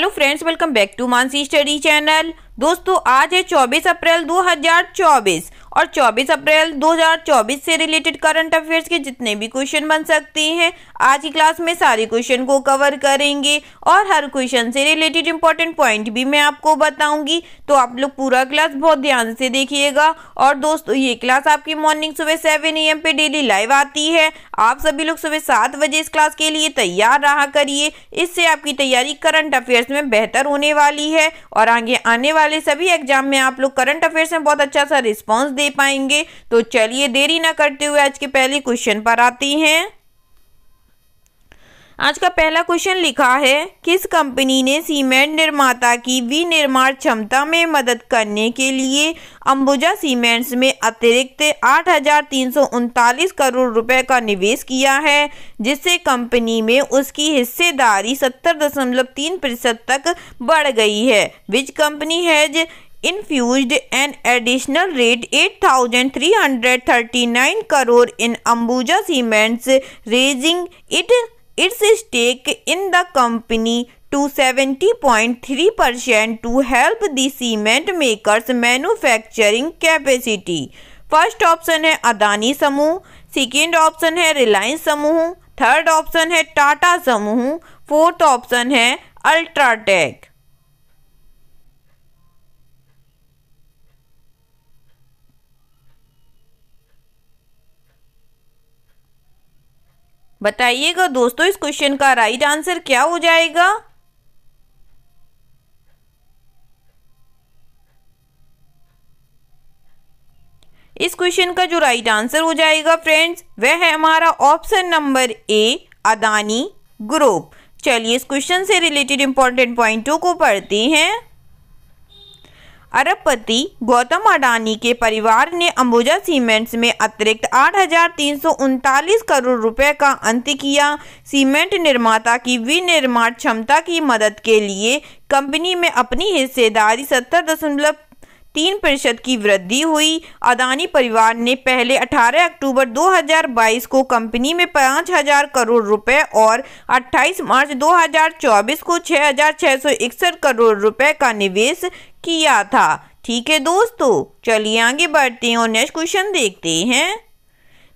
Hello friends welcome back to Mansi study channel दोस्तों आज है 24 अप्रैल 2024 और 24 अप्रैल 2024 से रिलेटेड करंट अफेयर्स के जितने भी क्वेश्चन बन सकते हैं आज की क्लास में सारे क्वेश्चन को कवर करेंगे और हर क्वेश्चन से रिलेटेड इंपॉर्टेंट पॉइंट भी मैं आपको बताऊंगी तो आप लोग पूरा क्लास बहुत ध्यान से देखिएगा और दोस्तों ये क्लास आपकी मॉर्निंग सुबह सेवन ए पे डेली लाइव आती है आप सभी लोग सुबह सात बजे इस क्लास के लिए तैयार रहा करिए इससे आपकी तैयारी करंट अफेयर्स में बेहतर होने वाली है और आगे आने वाले सभी एग्जाम में आप लोग करंट अफेयर्स में बहुत अच्छा सा रिस्पॉन्स दे पाएंगे तो चलिए देरी ना करते हुए आज के पहले क्वेश्चन पर आती हैं आज का पहला क्वेश्चन लिखा है किस कंपनी ने सीमेंट निर्माता की विनिर्माण क्षमता में मदद करने के लिए अंबुजा सीमेंट्स में अतिरिक्त आठ करोड़ रुपए का निवेश किया है जिससे कंपनी में उसकी हिस्सेदारी 70.3 प्रतिशत तक बढ़ गई है which company has infused an additional rate 8339 crore in Ambuja cements raising it its stake in the company to 70.3% to help the cement makers manufacturing capacity. First option है अदानी समूह सेकेंड ऑप्शन है रिलायंस समूह थर्ड ऑप्शन है टाटा समूह फोर्थ ऑप्शन है UltraTech बताइएगा दोस्तों इस क्वेश्चन का राइट आंसर क्या हो जाएगा इस क्वेश्चन का जो राइट आंसर हो जाएगा फ्रेंड्स वह है हमारा option number A Adani group चलिए इस क्वेश्चन से रिलेटेड इंपॉर्टेंट पॉइंटों को पढ़ते हैं अरबपति गौतम अडानी के परिवार ने अंबुजा सीमेंट्स में अतिरिक्त आठ करोड़ रुपए का अंत किया सीमेंट निर्माता की विनिर्माण क्षमता की मदद के लिए कंपनी में अपनी हिस्सेदारी सत्तर दशमलव तीन प्रतिशत की वृद्धि हुई अदानी परिवार ने पहले 18 अक्टूबर 2022 को कंपनी में 5000 करोड़ रुपए और 28 मार्च 2024 को 6661 करोड़ रुपए का निवेश किया था ठीक है दोस्तों चलिए आगे बढ़ते हैं और नेक्स्ट क्वेश्चन देखते हैं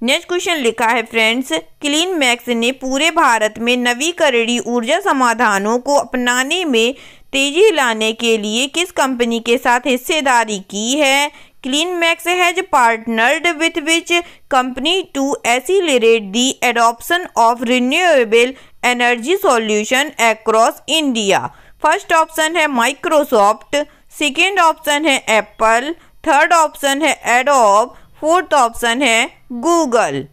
नेक्स्ट क्वेश्चन लिखा है फ्रेंड्स क्लीन मैक्स ने पूरे भारत में नवीकरणीय ऊर्जा समाधानों को अपनाने में तेजी लाने के लिए किस कंपनी के साथ हिस्सेदारी की है clean max has partnered with which company to assist the adoption of renewable energy solution across India first option है माइक्रोसॉफ्ट सेकेंड ऑप्शन है एप्पल थर्ड ऑप्शन है एडोप फोर्थ ऑप्शन है गूगल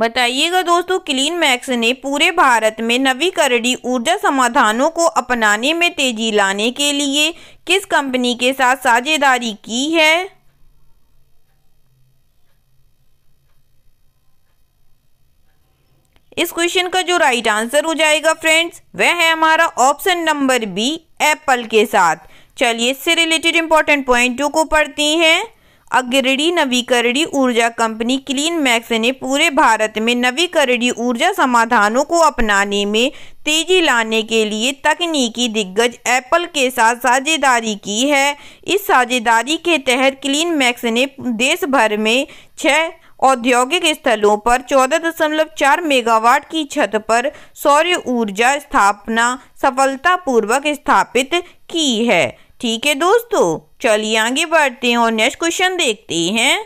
बताइएगा दोस्तों क्लीन मैक्स ने पूरे भारत में नवीकरणीय ऊर्जा समाधानों को अपनाने में तेजी लाने के लिए किस कंपनी के साथ साझेदारी की है इस क्वेश्चन का जो राइट आंसर हो जाएगा फ्रेंड्स वह है हमारा ऑप्शन नंबर बी एप्पल के साथ चलिए इससे रिलेटेड इंपॉर्टेंट पॉइंटों को पढ़ती हैं अग्रणी नवीकरणीय ऊर्जा कंपनी क्लीन मैक्स ने पूरे भारत में नवीकरणीय ऊर्जा समाधानों को अपनाने में तेजी लाने के लिए तकनीकी दिग्गज एप्पल के साथ साझेदारी की है इस साझेदारी के तहत क्लीन मैक्स ने देश भर में छः औद्योगिक स्थलों पर चौदह दशमलव चार मेगावाट की छत पर सौर ऊर्जा स्थापना सफलतापूर्वक स्थापित की है ठीक है दोस्तों चलिए आगे बढ़ते हैं और नेक्स्ट क्वेश्चन देखते हैं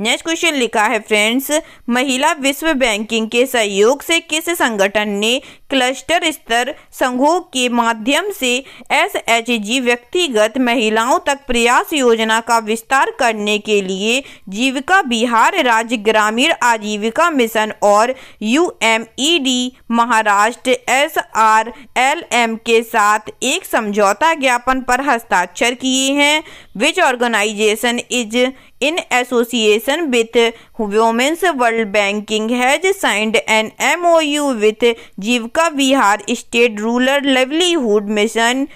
नेक्स्ट क्वेश्चन लिखा है फ्रेंड्स महिला विश्व बैंकिंग के सहयोग से किस संगठन ने क्लस्टर स्तर संघों के माध्यम से एस एच जी व्यक्तिगत महिलाओं तक प्रयास योजना का विस्तार करने के लिए जीविका बिहार राज्य ग्रामीण आजीविका मिशन और U e Maharashtra S R L M के साथ एक समझौता ज्ञापन पर हस्ताक्षर किए हैं which organisation is in association with women's world banking has signed an M O U with Jeevika Bihar state rural livelihood mission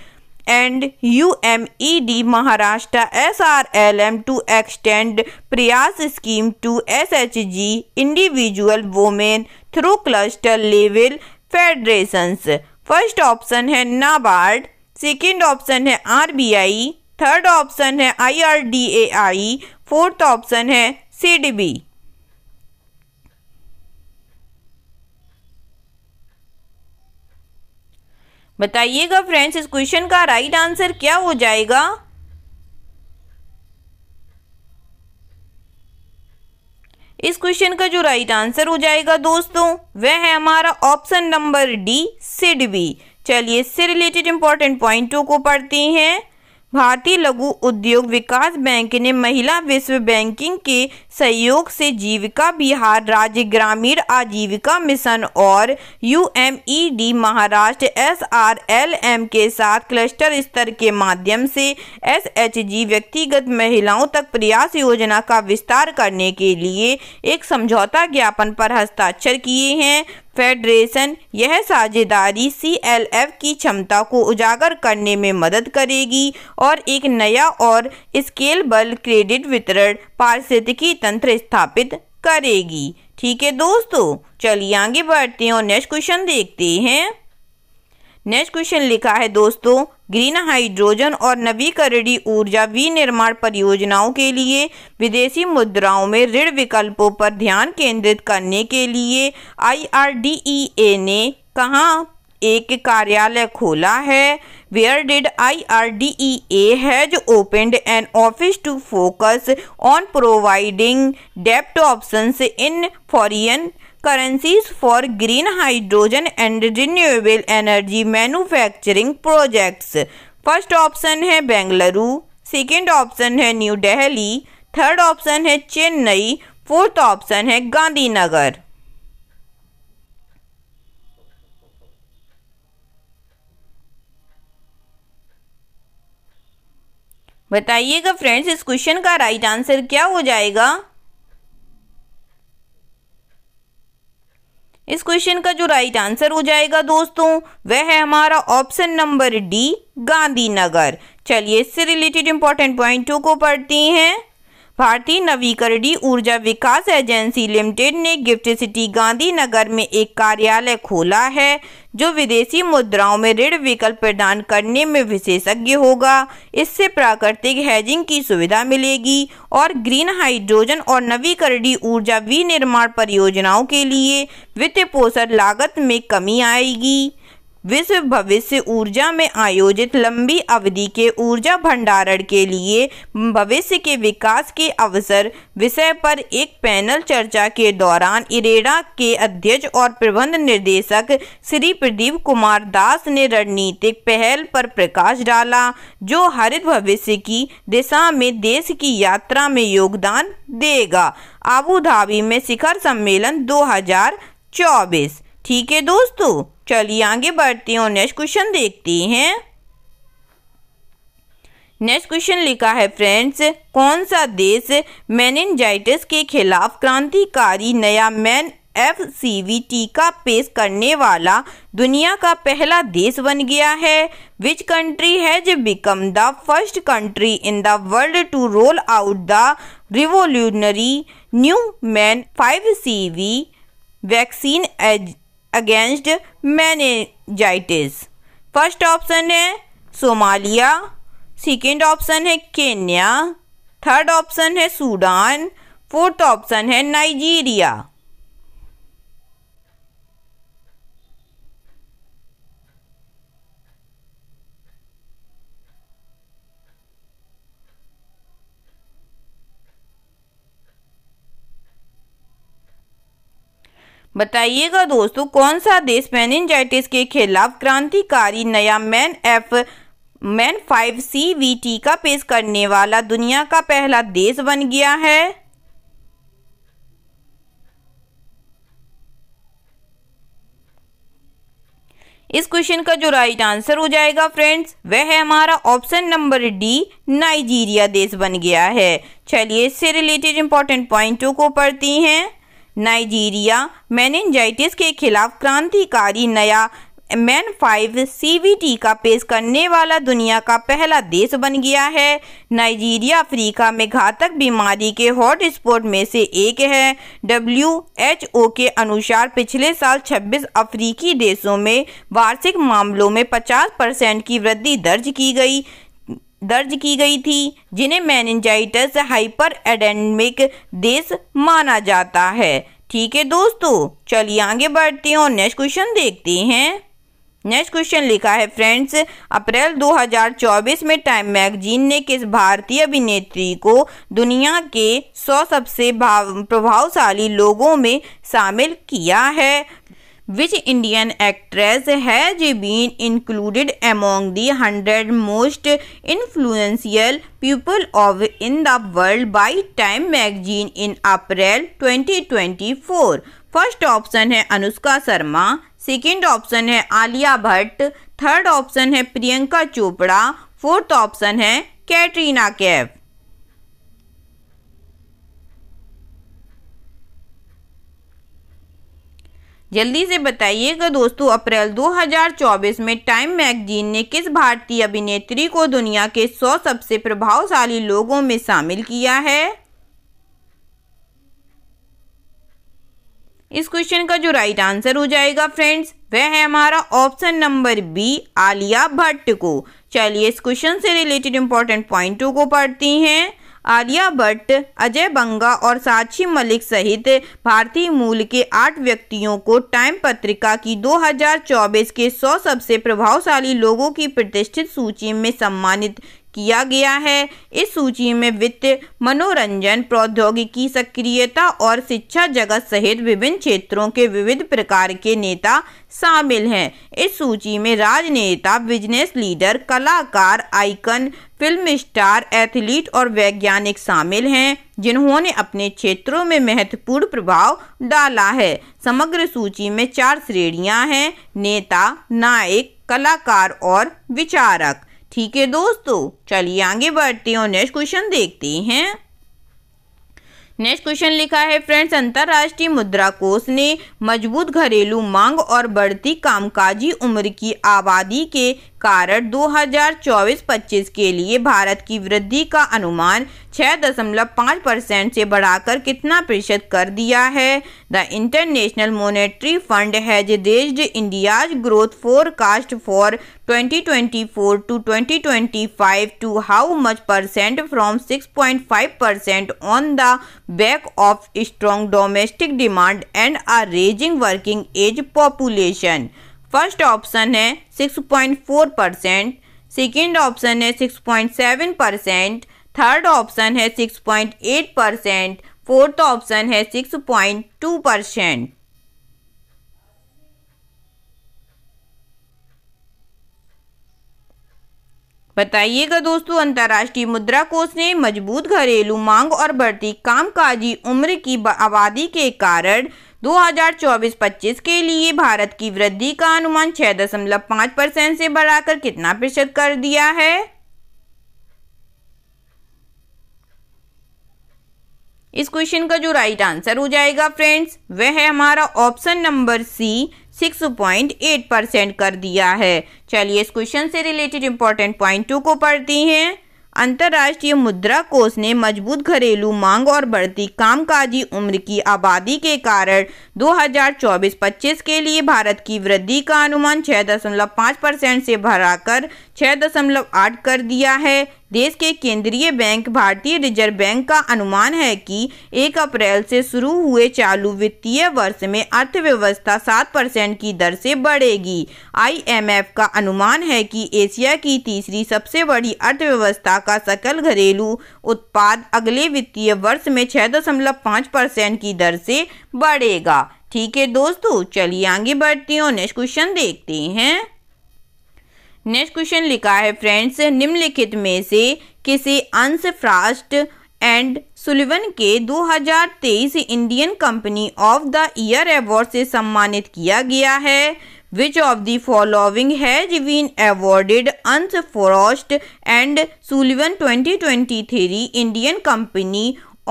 and U M E D Maharashtra S R L M to extend Prayas scheme to S H G individual women through cluster level federations first option है NABARD second option है R B I third option है I R D A I fourth option है C B बताइएगा friends इस question का right answer क्या हो जाएगा इस क्वेश्चन का जो राइट आंसर हो जाएगा दोस्तों वह है हमारा ऑप्शन नंबर डी सिडबी चलिए इससे रिलेटेड इंपॉर्टेंट पॉइंटों को पढ़ते हैं भारतीय लघु उद्योग विकास बैंक ने महिला विश्व बैंकिंग के सहयोग से जीविका बिहार राज्य ग्रामीण आजीविका मिशन और यूएमईडी e महाराष्ट्र एसआरएलएम के साथ क्लस्टर स्तर के माध्यम से एसएचजी व्यक्तिगत महिलाओं तक प्रयास योजना का विस्तार करने के लिए एक समझौता ज्ञापन पर हस्ताक्षर किए हैं फेडरेशन यह साझेदारी सी एल एफ की क्षमता को उजागर करने में मदद करेगी और एक नया और स्केलबल क्रेडिट वितरण पारिस्थितिकी तंत्र स्थापित करेगी ठीक है दोस्तों चलिए आगे बढ़ते हैं और नेक्स्ट क्वेश्चन देखते हैं नेक्स्ट क्वेश्चन लिखा है दोस्तों ग्रीन हाइड्रोजन और नवीकरणीय ऊर्जा विनिर्माण परियोजनाओं के लिए विदेशी मुद्राओं में ऋण विकल्पों पर ध्यान केंद्रित करने के लिए आई ने कहा एक कार्यालय खोला है where did I R D E A has opened an office to focus on providing डेप्ट options in foreign currencies for green hydrogen and renewable energy manufacturing projects first option है बेंगलुरु सेकंड ऑप्शन है new Delhi third option है Chennai fourth option है गांधीनगर बताइएगा friends इस question का right answer क्या हो जाएगा इस क्वेश्चन का जो राइट आंसर हो जाएगा दोस्तों वह है हमारा ऑप्शन नंबर डी गांधीनगर चलिए इससे रिलेटेड इंपॉर्टेंट पॉइंटों को पढ़ती हैं भारतीय नवीकरणीय ऊर्जा विकास एजेंसी लिमिटेड ने गिफ्ट सिटी गांधीनगर में एक कार्यालय खोला है जो विदेशी मुद्राओं में ऋण विकल्प प्रदान करने में विशेषज्ञ होगा इससे प्राकृतिक हैजिंग की सुविधा मिलेगी और ग्रीन हाइड्रोजन और नवीकरणीय ऊर्जा विनिर्माण परियोजनाओं के लिए वित्त पोषण लागत में कमी आएगी विश्व भविष्य ऊर्जा में आयोजित लंबी अवधि के ऊर्जा भंडारण के लिए भविष्य के विकास के अवसर विषय पर एक पैनल चर्चा के दौरान इरेडा के अध्यक्ष और प्रबंध निर्देशक श्री प्रदीप कुमार दास ने रणनीतिक पहल पर प्रकाश डाला जो हरित भविष्य की दिशा में देश की यात्रा में योगदान देगा आबू धाबी में शिखर सम्मेलन 2024 ठीक है दोस्तों चलिए आगे बढ़ते हैं और नेक्स्ट क्वेश्चन देखते हैं नेक्स्ट क्वेश्चन लिखा है फ्रेंड्स कौन सा देश मैनजाइटिस के खिलाफ क्रांतिकारी नया मैन एफ सी वी टीका पेश करने वाला दुनिया का पहला देश बन गया है which country has become the first country in the world to roll out the revolutionary new men five C V vaccine as against meningitis first option है सोमालिया सेकेंड ऑप्शन है केन्या थर्ड ऑप्शन है Sudan fourth option है Nigeria बताइएगा दोस्तों कौन सा देश मैनजाइटिस के खिलाफ क्रांतिकारी नया men F men five C V टीका पेश करने वाला दुनिया का पहला देश बन गया है इस क्वेश्चन का जो राइट आंसर हो जाएगा फ्रेंड्स वह है हमारा ऑप्शन नंबर डी नाइजीरिया देश बन गया है चलिए इससे रिलेटेड इंपॉर्टेंट पॉइंटों को पढ़ती हैं नाइजीरिया मैनजाइटिस के खिलाफ क्रांतिकारी नया मैन फाइव सीवीटी का पेश करने वाला दुनिया का पहला देश बन गया है नाइजीरिया अफ्रीका में घातक बीमारी के हॉटस्पॉट में से एक है डब्ल्यू एच ओ के अनुसार पिछले साल 26 अफ्रीकी देशों में वार्षिक मामलों में 50 परसेंट की वृद्धि दर्ज की गई दर्ज की गई थी जिन्हें मैनजाइटस हाइपर एडेमिक देश माना जाता है ठीक है दोस्तों चलिए आगे बढ़ते हैं और नेक्स्ट क्वेश्चन देखते हैं नेक्स्ट क्वेश्चन लिखा है फ्रेंड्स अप्रैल 2024 में टाइम मैगजीन ने किस भारतीय अभिनेत्री को दुनिया के 100 सबसे प्रभावशाली लोगों में शामिल किया है which Indian actress has been included among the hundred most influential people of in the world by Time magazine in April 2024 first option है अनुष्का शर्मा सेकेंड ऑप्शन है आलिया भट्ट थर्ड ऑप्शन है प्रियंका चोपड़ा फोर्थ ऑप्शन है कैटरीना कैफ जल्दी से बताइएगा दोस्तों अप्रैल 2024 में टाइम मैगजीन ने किस भारतीय अभिनेत्री को दुनिया के 100 सबसे प्रभावशाली लोगों में शामिल किया है इस क्वेश्चन का जो राइट आंसर हो जाएगा फ्रेंड्स वह है हमारा option number B Alia Bhatt को चलिए इस क्वेश्चन से रिलेटेड इंपॉर्टेंट पॉइंटों को पढ़ती हैं आलिया भट्ट अजय बंगा और साक्षी मलिक सहित भारतीय मूल के आठ व्यक्तियों को टाइम पत्रिका की 2024 के 100 सबसे प्रभावशाली लोगों की प्रतिष्ठित सूची में सम्मानित किया गया है इस सूची में वित्त मनोरंजन प्रौद्योगिकी सक्रियता और शिक्षा जगत सहित विभिन्न क्षेत्रों के विविध प्रकार के नेता शामिल हैं इस सूची में राजनेता बिजनेस लीडर कलाकार आइकन फिल्म स्टार एथलीट और वैज्ञानिक शामिल हैं जिन्होंने अपने क्षेत्रों में महत्वपूर्ण प्रभाव डाला है समग्र सूची में चार श्रेणियां हैं नेता नायक कलाकार और विचारक ठीक है दोस्तों चलिए आगे बढ़ते हैं और नेक्स्ट क्वेश्चन देखते हैं नेक्स्ट क्वेश्चन लिखा है फ्रेंड्स अंतर्राष्ट्रीय मुद्रा कोष ने मजबूत घरेलू मांग और बढ़ती कामकाजी उम्र की आबादी के कारण 2024-25 के लिए भारत की वृद्धि का अनुमान 6.5 परसेंट से बढ़ाकर कितना प्रतिशत कर दिया है the International Monetary Fund has raised India's growth forecast for 2024 to 2025 to how much percent from 6.5 percent on the back of strong domestic demand and are raising working age population first option है 6.4 percent second option है 6.7 percent third option है 6.8 percent fourth option है 6.2 percent बताइएगा दोस्तों अंतर्राष्ट्रीय मुद्रा कोष ने मजबूत घरेलू मांग और बढ़ती कामकाजी उम्र की आबादी के कारण 2024-25 के लिए भारत की वृद्धि का अनुमान 6.5 परसेंट से बढ़ाकर कितना प्रतिशत कर दिया है इस क्वेश्चन का जो राइट आंसर हो जाएगा फ्रेंड्स वह है हमारा ऑप्शन नंबर सी 6.8 परसेंट कर दिया है चलिए इस क्वेश्चन से रिलेटेड इंपॉर्टेंट पॉइंट टू को पढ़ती हैं अंतर्राष्ट्रीय मुद्रा कोष ने मजबूत घरेलू मांग और बढ़ती कामकाजी उम्र की आबादी के कारण 2024-25 के लिए भारत की वृद्धि का अनुमान 6.5 परसेंट से बढ़ाकर 6.8 कर दिया है देश के केंद्रीय बैंक भारतीय रिजर्व बैंक का अनुमान है कि एक अप्रैल से शुरू हुए चालू वित्तीय वर्ष में अर्थव्यवस्था सात परसेंट की दर से बढ़ेगी आईएमएफ का अनुमान है कि एशिया की तीसरी सबसे बड़ी अर्थव्यवस्था का सकल घरेलू उत्पाद अगले वित्तीय वर्ष में छः दशमलव पाँच परसेंट की दर से बढ़ेगा ठीक है दोस्तों चलिए आगे बढ़ती हूँ नेक्स्ट क्वेश्चन देखते हैं नेक्स्ट क्वेश्चन लिखा है फ्रेंड्स निम्नलिखित में से किसी अंश फ्रास्ट एंड सुलिवन के 2023 Indian company of the year award से सम्मानित किया गया है which of the following has been awarded अंश Frost and Sullivan 2023 Indian company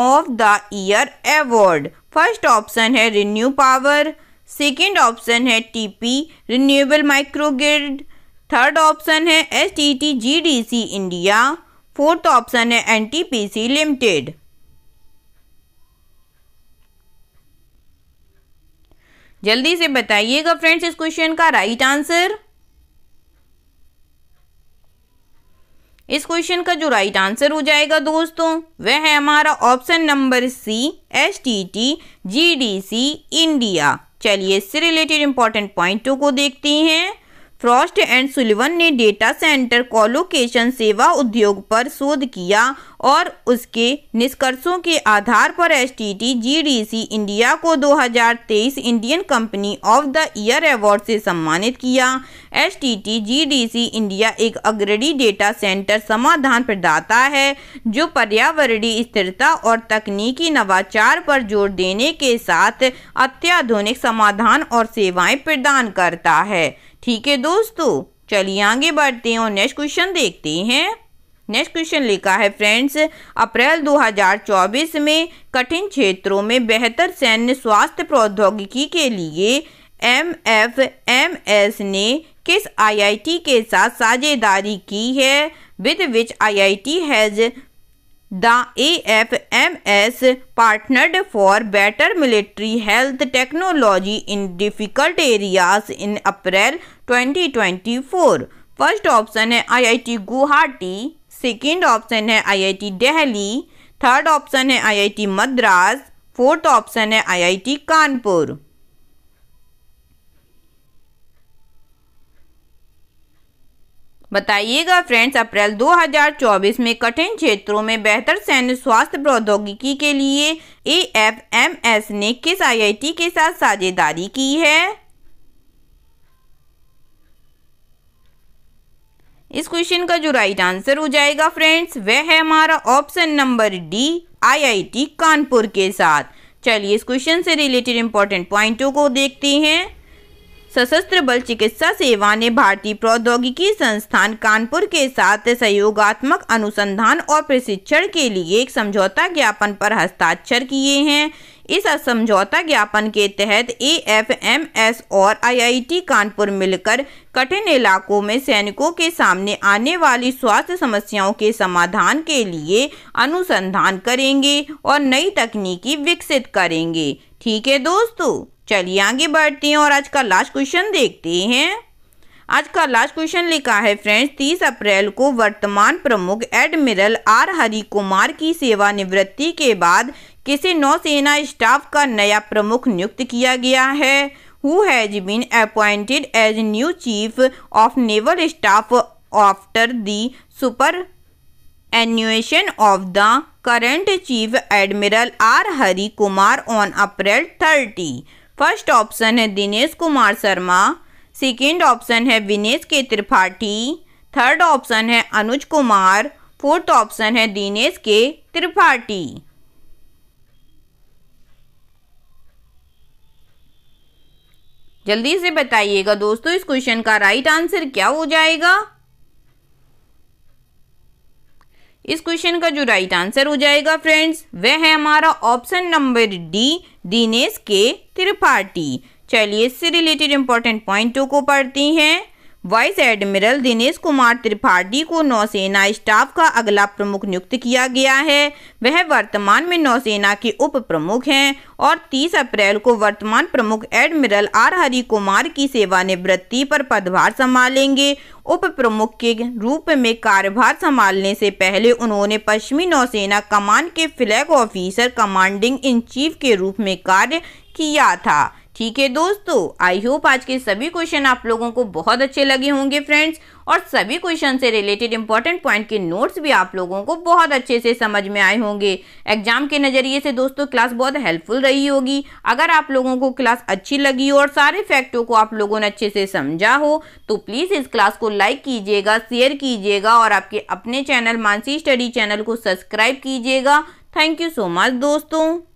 of the year award first option है रिन्यू पावर सेकेंड ऑप्शन है TP renewable microgrid third option है S T T G D C India fourth option है N T P C limited जल्दी से बताइएगा friends इस question का right answer इस क्वेश्चन का जो राइट आंसर हो जाएगा दोस्तों वह है हमारा option number C S T T G D C India चलिए इससे रिलेटेड इंपॉर्टेंट पॉइंटों को देखते हैं फ्रॉस्ट एंड सुलिवन ने डेटा सेंटर कॉलोकेशन सेवा उद्योग पर शोध किया और उसके निष्कर्षों के आधार पर एस टी इंडिया को 2023 Indian company of the year award से सम्मानित किया एस टी इंडिया एक अग्रणी डेटा सेंटर समाधान प्रदाता है जो पर्यावरणीय स्थिरता और तकनीकी नवाचार पर जोर देने के साथ अत्याधुनिक समाधान और सेवाएं प्रदान करता है ठीक है दोस्तों चलिए आगे बढ़ते हैं और नेक्स्ट क्वेश्चन देखते हैं नेक्स्ट क्वेश्चन लिखा है फ्रेंड्स अप्रैल 2024 में कठिन क्षेत्रों में बेहतर सैन्य स्वास्थ्य प्रौद्योगिकी के लिए एम एफ एम एस ने किस आईआईटी के साथ साझेदारी की है with which IIT has the A F M S partnered for better military health technology in difficult areas in April 2024 first option है आईआईटी गुवाहाटी सेकेंड ऑप्शन है आईआईटी दिल्ली थर्ड ऑप्शन है आईआईटी मद्रास फोर्थ ऑप्शन है IIT Kanpur बताइएगा friends अप्रैल 2024 में कठिन क्षेत्रों में बेहतर सैन्य स्वास्थ्य प्रौद्योगिकी के लिए ए एफ एम एस ने किस आईआईटी के साथ साझेदारी की है इस क्वेश्चन का जो राइट आंसर हो जाएगा फ्रेंड्स वह है हमारा option number D IIT Kanpur के साथ चलिए इस क्वेश्चन से रिलेटेड इंपॉर्टेंट पॉइंटों को देखते हैं सशस्त्र बल चिकित्सा सेवा ने भारतीय प्रौद्योगिकी संस्थान कानपुर के साथ सहयोगात्मक अनुसंधान और प्रशिक्षण के लिए एक समझौता ज्ञापन पर हस्ताक्षर किए हैं इस समझौता ज्ञापन के तहत ए एफ एम एस और आईआईटी कानपुर मिलकर कठिन इलाकों में सैनिकों के सामने आने वाली स्वास्थ्य समस्याओं के समाधान के लिए अनुसंधान करेंगे और नई तकनीकी विकसित करेंगे ठीक है दोस्तों चलिए आगे बढ़ते हैं और आज का लास्ट क्वेश्चन देखते हैं आज का लास्ट क्वेश्चन लिखा है फ्रेंड्स 30 अप्रैल को वर्तमान प्रमुख एडमिरल आर हरि कुमार की सेवानिवृत्ति के बाद किसे नौसेना स्टाफ का नया प्रमुख नियुक्त किया गया है who has been appointed as new chief of naval staff after the superannuation of the current chief admiral R Hari Kumar on April thirty first option है दिनेश कुमार शर्मा सेकेंड ऑप्शन है विनेश के त्रिपाठी थर्ड ऑप्शन है अनुज कुमार फोर्थ ऑप्शन है दिनेश के त्रिपाठी जल्दी से बताइएगा दोस्तों इस क्वेश्चन का राइट आंसर क्या हो जाएगा इस क्वेश्चन का जो राइट आंसर हो जाएगा फ्रेंड्स वह है हमारा ऑप्शन नंबर डी दिनेश के त्रिपाठी चलिए इससे रिलेटेड इंपॉर्टेंट पॉइंटों को पढ़ती हैं वाइस एडमिरल दिनेश कुमार त्रिपाठी को नौसेना स्टाफ का अगला प्रमुख नियुक्त किया गया है वह वर्तमान में नौसेना के उप प्रमुख हैं और 30 अप्रैल को वर्तमान प्रमुख एडमिरल आर हरि कुमार की सेवानिवृत्ति पर पदभार संभालेंगे उप प्रमुख के रूप में कार्यभार संभालने से पहले उन्होंने पश्चिमी नौसेना कमान के flag officer commanding in chief के रूप में कार्य किया था ठीक है दोस्तों आई होप आज के सभी क्वेश्चन आप लोगों को बहुत अच्छे लगे होंगे फ्रेंड्स और सभी क्वेश्चन से रिलेटेड इंपॉर्टेंट पॉइंट के नोट्स भी आप लोगों को बहुत अच्छे से समझ में आए होंगे एग्जाम के नज़रिए से दोस्तों क्लास बहुत हेल्पफुल रही होगी अगर आप लोगों को क्लास अच्छी लगी हो और सारे फैक्टों को आप लोगों ने अच्छे से समझा हो तो प्लीज़ इस क्लास को लाइक कीजिएगा शेयर कीजिएगा और आपके अपने चैनल मानसी स्टडी चैनल को सब्सक्राइब कीजिएगा थैंक यू सो मच दोस्तों